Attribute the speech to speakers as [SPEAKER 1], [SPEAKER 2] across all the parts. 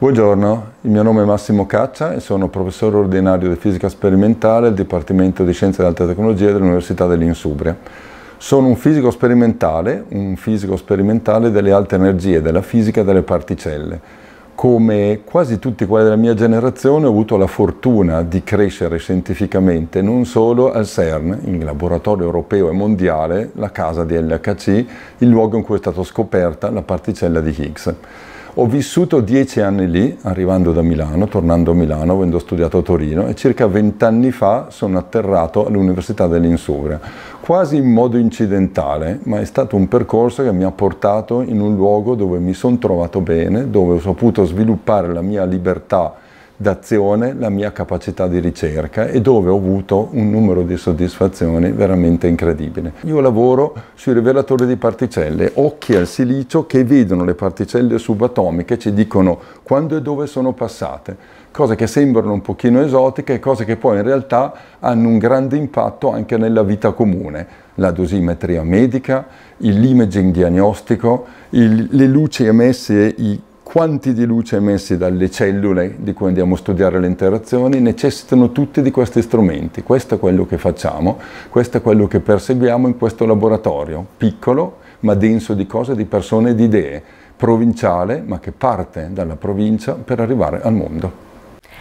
[SPEAKER 1] Buongiorno, il mio nome è Massimo Caccia e sono professore ordinario di fisica sperimentale al Dipartimento di Scienze e Alte Tecnologie dell'Università dell'Insubria. Sono un fisico sperimentale, un fisico sperimentale delle alte energie, della fisica delle particelle. Come quasi tutti quelli della mia generazione ho avuto la fortuna di crescere scientificamente non solo al CERN, il laboratorio europeo e mondiale, la casa di LHC, il luogo in cui è stata scoperta la particella di Higgs. Ho vissuto dieci anni lì, arrivando da Milano, tornando a Milano, avendo studiato a Torino, e circa vent'anni fa sono atterrato all'Università dell'Insubria, quasi in modo incidentale, ma è stato un percorso che mi ha portato in un luogo dove mi sono trovato bene, dove ho saputo sviluppare la mia libertà d'azione la mia capacità di ricerca e dove ho avuto un numero di soddisfazioni veramente incredibile. Io lavoro sui rivelatori di particelle, occhi al silicio che vedono le particelle subatomiche, ci dicono quando e dove sono passate, cose che sembrano un pochino esotiche, cose che poi in realtà hanno un grande impatto anche nella vita comune la dosimetria medica, l'imaging diagnostico, il, le luci emesse i quanti di luce emessi dalle cellule di cui andiamo a studiare le interazioni necessitano tutti di questi strumenti. Questo è quello che facciamo, questo è quello che perseguiamo in questo laboratorio, piccolo ma denso di cose, di persone e di idee, provinciale ma che parte dalla provincia per arrivare al mondo.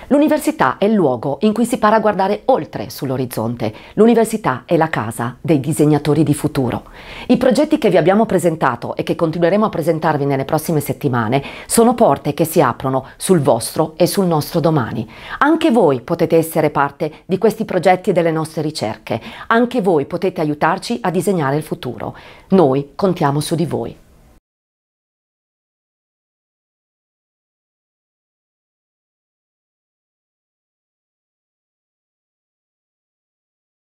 [SPEAKER 2] L'università è il luogo in cui si para a guardare oltre sull'orizzonte. L'università è la casa dei disegnatori di futuro. I progetti che vi abbiamo presentato e che continueremo a presentarvi nelle prossime settimane sono porte che si aprono sul vostro e sul nostro domani. Anche voi potete essere parte di questi progetti e delle nostre ricerche. Anche voi potete aiutarci a disegnare il futuro. Noi contiamo su di voi.